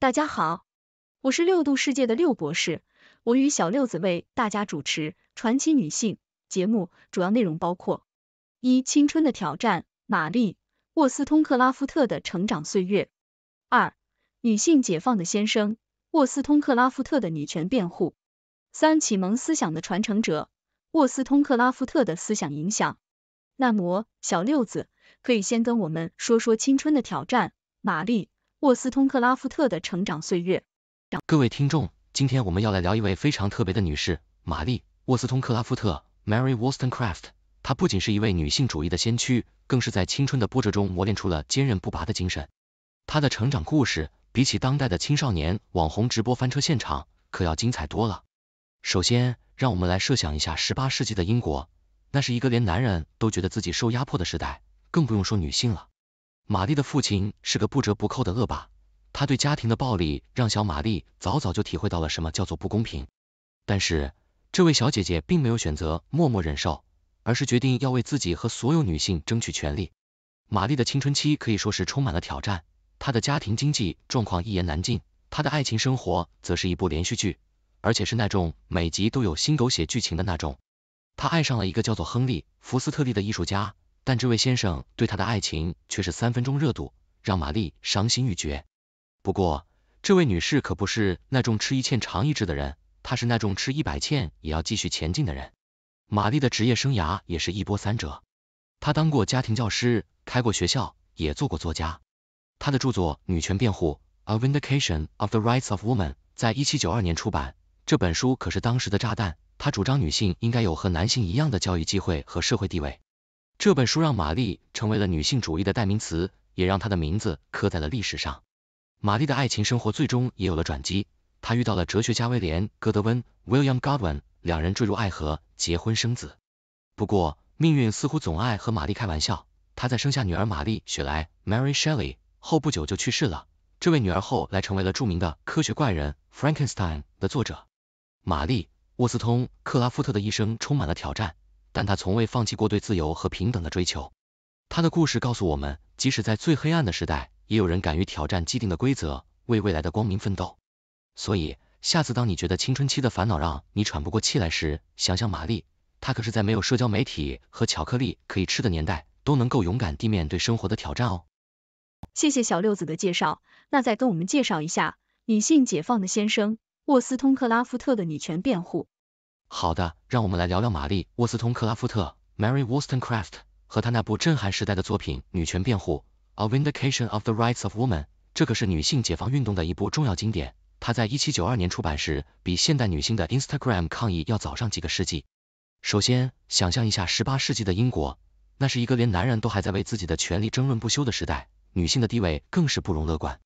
大家好，我是六度世界的六博士，我与小六子为大家主持《传奇女性》节目，主要内容包括：一、青春的挑战——玛丽·沃斯通克拉夫特的成长岁月；二、女性解放的先生，沃斯通克拉夫特的女权辩护；三、启蒙思想的传承者——沃斯通克拉夫特的思想影响。那么，小六子可以先跟我们说说青春的挑战——玛丽。沃斯通克拉夫特的成长岁月。各位听众，今天我们要来聊一位非常特别的女士，玛丽·沃斯通克拉夫特 （Mary Wollstonecraft）。她不仅是一位女性主义的先驱，更是在青春的波折中磨练出了坚韧不拔的精神。她的成长故事，比起当代的青少年网红直播翻车现场，可要精彩多了。首先，让我们来设想一下十八世纪的英国，那是一个连男人都觉得自己受压迫的时代，更不用说女性了。玛丽的父亲是个不折不扣的恶霸，他对家庭的暴力让小玛丽早早就体会到了什么叫做不公平。但是，这位小姐姐并没有选择默默忍受，而是决定要为自己和所有女性争取权利。玛丽的青春期可以说是充满了挑战，她的家庭经济状况一言难尽，她的爱情生活则是一部连续剧，而且是那种每集都有新狗血剧情的那种。她爱上了一个叫做亨利·福斯特利的艺术家。但这位先生对她的爱情却是三分钟热度，让玛丽伤心欲绝。不过，这位女士可不是那种吃一堑长一智的人，她是那种吃一百堑也要继续前进的人。玛丽的职业生涯也是一波三折，她当过家庭教师，开过学校，也做过作家。她的著作《女权辩护》A Vindication of the Rights of Woman，在一七九二年出版，这本书可是当时的炸弹。她主张女性应该有和男性一样的教育机会和社会地位。这本书让玛丽成为了女性主义的代名词，也让她的名字刻在了历史上。玛丽的爱情生活最终也有了转机，她遇到了哲学家威廉·戈德温 （William Godwin），两人坠入爱河，结婚生子。不过，命运似乎总爱和玛丽开玩笑，她在生下女儿玛丽·雪莱 （Mary Shelley） 后不久就去世了。这位女儿后来成为了著名的科学怪人《Frankenstein》的作者。玛丽·沃斯通克拉夫特的一生充满了挑战。但他从未放弃过对自由和平等的追求。他的故事告诉我们，即使在最黑暗的时代，也有人敢于挑战既定的规则，为未来的光明奋斗。所以，下次当你觉得青春期的烦恼让你喘不过气来时，想想玛丽，她可是在没有社交媒体和巧克力可以吃的年代，都能够勇敢地面对生活的挑战哦。谢谢小六子的介绍，那再跟我们介绍一下女性解放的先生沃斯通克拉夫特的女权辩护。好的，让我们来聊聊玛丽·沃斯通克拉夫特 （Mary Wollstonecraft） 和她那部震撼时代的作品《女权辩护》（A Vindication of the Rights of Woman）。这可是女性解放运动的一部重要经典。她在1792年出版时，比现代女性的 Instagram 抗议要早上几个世纪。首先，想象一下18世纪的英国，那是一个连男人都还在为自己的权利争论不休的时代，女性的地位更是不容乐观。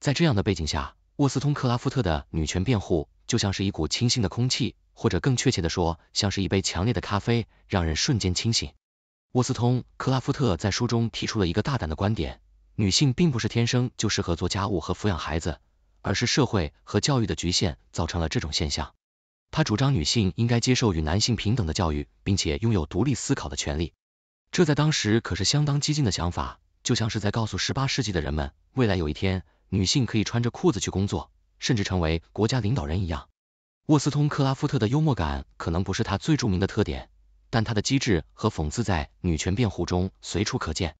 在这样的背景下，沃斯通克拉夫特的《女权辩护》就像是一股清新的空气。或者更确切地说，像是一杯强烈的咖啡，让人瞬间清醒。沃斯通克拉夫特在书中提出了一个大胆的观点：女性并不是天生就适合做家务和抚养孩子，而是社会和教育的局限造成了这种现象。他主张女性应该接受与男性平等的教育，并且拥有独立思考的权利。这在当时可是相当激进的想法，就像是在告诉18世纪的人们，未来有一天，女性可以穿着裤子去工作，甚至成为国家领导人一样。沃斯通克拉夫特的幽默感可能不是他最著名的特点，但他的机智和讽刺在女权辩护中随处可见。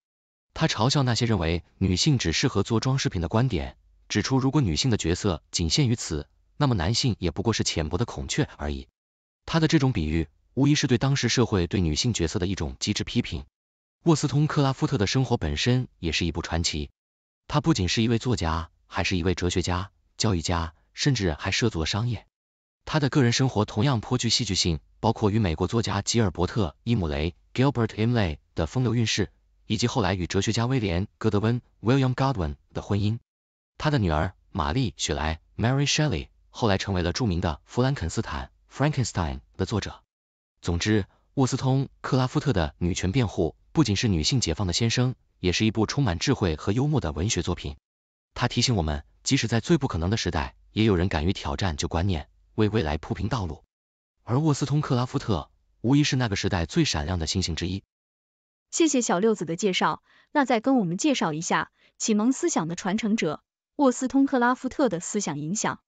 他嘲笑那些认为女性只适合做装饰品的观点，指出如果女性的角色仅限于此，那么男性也不过是浅薄的孔雀而已。他的这种比喻无疑是对当时社会对女性角色的一种机智批评。沃斯通克拉夫特的生活本身也是一部传奇，他不仅是一位作家，还是一位哲学家、教育家，甚至还涉足了商业。他的个人生活同样颇具戏剧性，包括与美国作家吉尔伯特·伊姆雷 Gilbert i m l a y 的风流韵事，以及后来与哲学家威廉·戈德温 William Godwin 的婚姻。他的女儿玛丽·雪莱 Mary Shelley 后来成为了著名的《弗兰肯斯坦 Frankenstein》的作者。总之，沃斯通克拉夫特的女权辩护不仅是女性解放的先声，也是一部充满智慧和幽默的文学作品。他提醒我们，即使在最不可能的时代，也有人敢于挑战旧观念。为未来铺平道路，而沃斯通克拉夫特无疑是那个时代最闪亮的星星之一。谢谢小六子的介绍，那再跟我们介绍一下启蒙思想的传承者沃斯通克拉夫特的思想影响。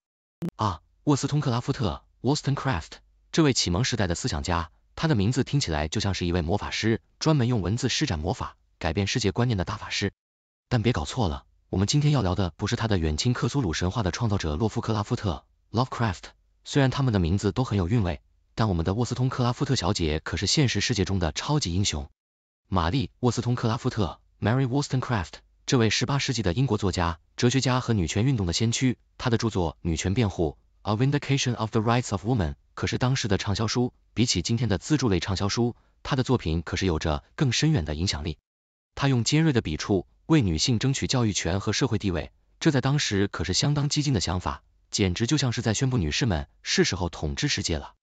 啊，沃斯通克拉夫特 w o l s t e n c r a f t 这位启蒙时代的思想家，他的名字听起来就像是一位魔法师，专门用文字施展魔法，改变世界观念的大法师。但别搞错了，我们今天要聊的不是他的远亲克苏鲁神话的创造者洛夫克拉夫特 （Lovecraft）。虽然他们的名字都很有韵味，但我们的沃斯通克拉夫特小姐可是现实世界中的超级英雄。玛丽·沃斯通克拉夫特 （Mary Wollstonecraft），这位十八世纪的英国作家、哲学家和女权运动的先驱，她的著作《女权辩护》（A Vindication of the Rights of Woman） 可是当时的畅销书。比起今天的自助类畅销书，她的作品可是有着更深远的影响力。她用尖锐的笔触为女性争取教育权和社会地位，这在当时可是相当激进的想法。简直就像是在宣布，女士们是时候统治世界了。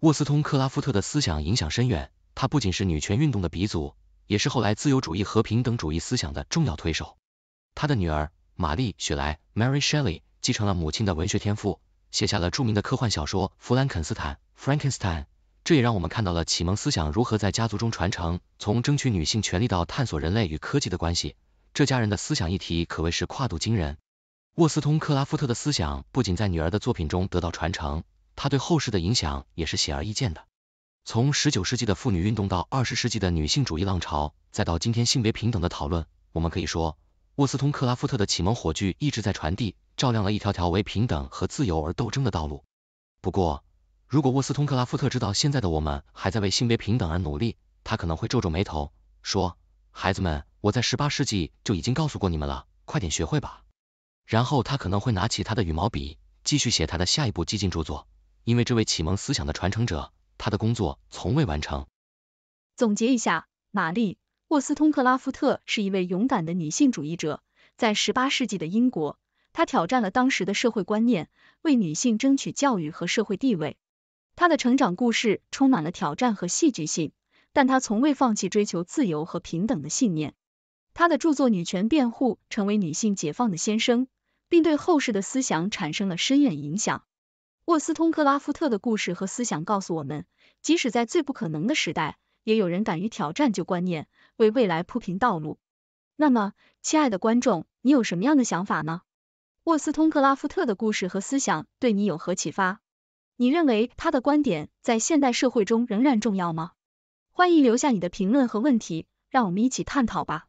沃斯通克拉夫特的思想影响深远，她不仅是女权运动的鼻祖，也是后来自由主义和平等主义思想的重要推手。她的女儿玛丽·雪莱 （Mary Shelley） 继承了母亲的文学天赋，写下了著名的科幻小说《弗兰肯斯坦》（Frankenstein）。这也让我们看到了启蒙思想如何在家族中传承，从争取女性权利到探索人类与科技的关系，这家人的思想议题可谓是跨度惊人。沃斯通克拉夫特的思想不仅在女儿的作品中得到传承，她对后世的影响也是显而易见的。从十九世纪的妇女运动到二十世纪的女性主义浪潮，再到今天性别平等的讨论，我们可以说，沃斯通克拉夫特的启蒙火炬一直在传递，照亮了一条条为平等和自由而斗争的道路。不过，如果沃斯通克拉夫特知道现在的我们还在为性别平等而努力，他可能会皱皱眉头，说：“孩子们，我在十八世纪就已经告诉过你们了，快点学会吧。”然后他可能会拿起他的羽毛笔，继续写他的下一部激进著作。因为这位启蒙思想的传承者，他的工作从未完成。总结一下，玛丽·沃斯通克拉夫特是一位勇敢的女性主义者，在18世纪的英国，她挑战了当时的社会观念，为女性争取教育和社会地位。她的成长故事充满了挑战和戏剧性，但她从未放弃追求自由和平等的信念。他的著作《女权辩护》成为女性解放的先声，并对后世的思想产生了深远影响。沃斯通克拉夫特的故事和思想告诉我们，即使在最不可能的时代，也有人敢于挑战旧观念，为未来铺平道路。那么，亲爱的观众，你有什么样的想法呢？沃斯通克拉夫特的故事和思想对你有何启发？你认为他的观点在现代社会中仍然重要吗？欢迎留下你的评论和问题，让我们一起探讨吧。